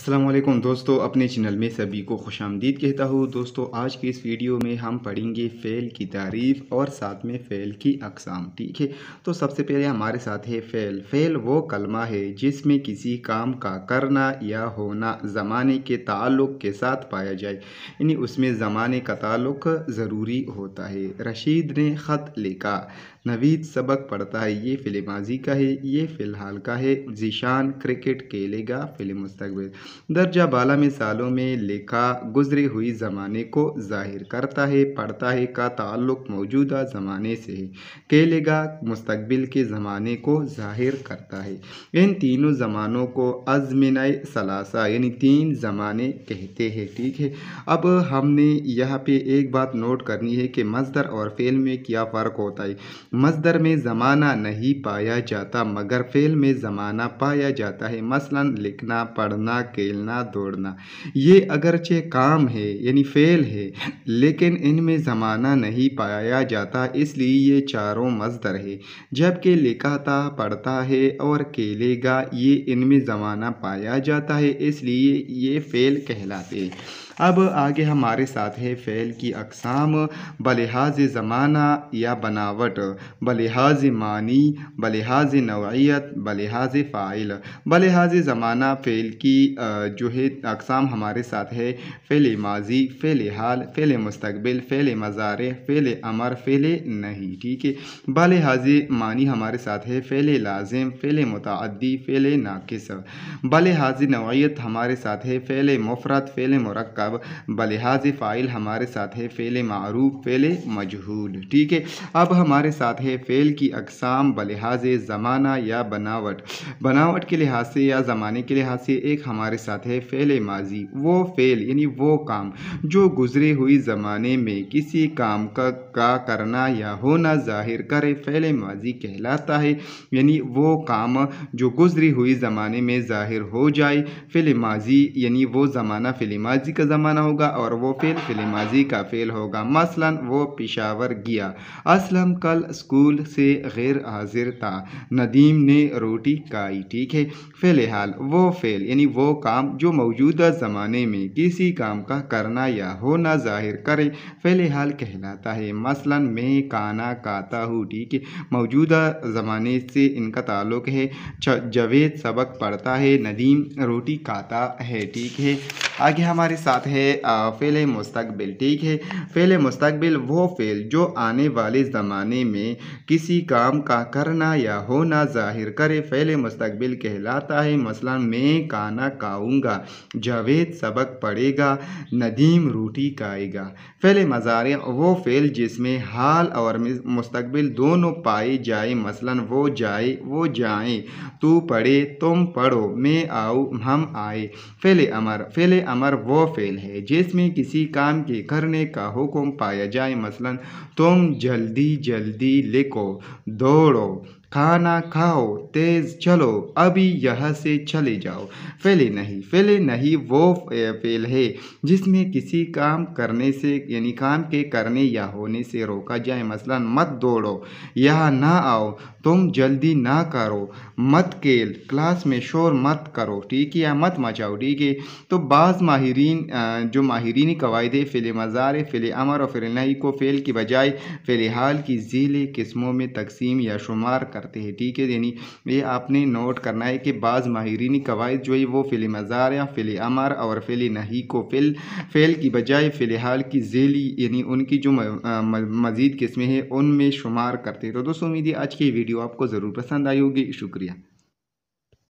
असलम दोस्तों अपने चैनल में सभी को खुश आमदीद कहता हूँ दोस्तों आज के इस वीडियो में हम पढ़ेंगे फ़ेल की तारीफ़ और साथ में फ़ेल की अकसाम ठीक है तो सबसे पहले हमारे साथ है फ़ेल फ़ेल वो कलमा है जिसमें किसी काम का करना या होना ज़माने के ताल्लुक़ के साथ पाया जाए यानी उसमें ज़माने का ताल्लुक़ ज़रूरी होता है रशीद ने ख़त लिखा नवीद सबक पढ़ता है ये फिल्म माजी का है ये फ़िलहाल का है जीशान क्रिकेट खेलेगा फिल्म मुस्तबिल दर्जा बाला में सालों में लिखा गुजरे हुई ज़माने को जाहिर करता है पढ़ता है का ताल्लुक मौजूदा ज़माने से है कहलेगा मुस्तबिल के ज़माने को जाहिर करता है इन तीनों ज़मानों को अजमिन सलासा यानी तीन ज़माने कहते हैं ठीक है अब हमने यहाँ पे एक बात नोट करनी है कि मजदर और फेल में क्या फ़र्क होता है मजदर में ज़माना नहीं पाया जाता मगर फेल में ज़माना पाया जाता है मसलन लिखना पढ़ना खेलना दौड़ना ये अगरचे काम है यानी फेल है लेकिन इनमें ज़माना नहीं पाया जाता इसलिए ये चारों मजदर है जबकि लिखाता पढ़ता है और खेलेगा ये इनमें ज़माना पाया जाता है इसलिए ये फेल कहलाते हैं अब आगे हमारे साथ है फ़ैल की अकसाम बलहाज ज़माना या बनावट बलहाज मानी बलहाज नवायत बलहाज फ़ाइल बलहाज ज़माना फ़ैल की जो है अकसाम हमारे साथ है फ़ैल माजी फ़ैल हाल फ़ैल मुस्तबिल फ़ैल मज़ार फ़ैल अमर फ़ैल नहीं ठीक है बलहाज मानी हमारे साथ है फ़ैल लाजिम फ़ैल मुतदी फ़ैल नाकिस बलहाज नवायत हमारे साथ है फ़ैल मुफरत फ़ैल मरकब साहब बलिहाज फ़ाइल हमारे साथ है फ़ेल मरूफ फ़ेल मजहूल ठीक है अब हमारे साथ है फ़ेल की अकसाम बलिहाज ज़माना या बनावट बनावट के लिहाज से या ज़माने के लिहाज से एक हमारे साथ है फ़ेल माजी वो फ़ेल यानी वो काम जो गुजरे हुई ज़माने में किसी काम का, का करना या होना ज़ाहिर करे फ़ेल माजी कहलाता है यानी वो काम जो गुजरी हुई ज़माने में ज़ाहिर हो जाए फ़िल माजी यानी वो ज़माना फ़िल माजी का ज़माना होगा और वो फेल फिल माजी का फेल होगा मसलन वो पिशावर गया असलम कल स्कूल से गैर हाजिर था नदीम ने रोटी खाई ठीक है फ़िलहाल वो फेल यानी वो काम जो मौजूदा ज़माने में किसी काम का करना या होना ज़ाहिर करे फ़िलहाल कहलाता है मसलन मैं काना खाता हूँ ठीक है मौजूदा ज़माने से इनका ताल्लुक है जवेद सबक पढ़ता है नदीम रोटी खाता है ठीक है आगे हमारे साथ साथ है फ़ेल मुस्तकबिल ठीक है फ़ेल मुस्तबिल वो फ़ेल जो आने वाले ज़माने में किसी काम का करना या होना ज़ाहिर करे फ़ेल मुस्तबिल कहलाता है मसला मैं काना काऊँगा जावेद सबक पड़ेगा नदीम रोटी काएगा फ़ेल मज़ार वो फ़ेल जिसमें हाल और मुस्तबिल दोनों पाए जाए मसला वो जाए वो जाए तू पढ़े तुम पढ़ो मैं आऊँ हम आए फ़ेल अमर फ़ेल अमर वो फ़ेल फेल है जिसमें किसी काम के करने का हुक्म पाया जाए मसलन तुम जल्दी जल्दी लिखो दौड़ो खाना खाओ तेज़ चलो अभी यहाँ से चले जाओ फेले नहीं फेले नहीं वो फेल है जिसमें किसी काम करने से यानी काम के करने या होने से रोका जाए मसलन मत दौड़ो यहाँ ना आओ तुम जल्दी ना करो मत केल क्लास में शोर मत करो ठीक है या मत मचाओ ठीक है तो बाज़ माहरीन जो माहरीनी कवायदे फ़िल मज़ार फ़िल अमर और फ़िल नहीं को फ़ेल की बजाय फ़िलहाल की झील किस्मों में तकसीम या शुमार कर करते हैं ठीक है यानी ये आपने नोट करना है कि बाज़ माहरीन कवायद जो है वो फिल मज़ार या फिल अमर और फिल नहीं को फिल फेल की बजाय फ़िलहाल की जेली यानी उनकी जो मज़ीद किस्में हैं उनमें शुमार करते हैं तो दोस्तों उम्मीद है आज की वीडियो आपको ज़रूर पसंद आई होगी शुक्रिया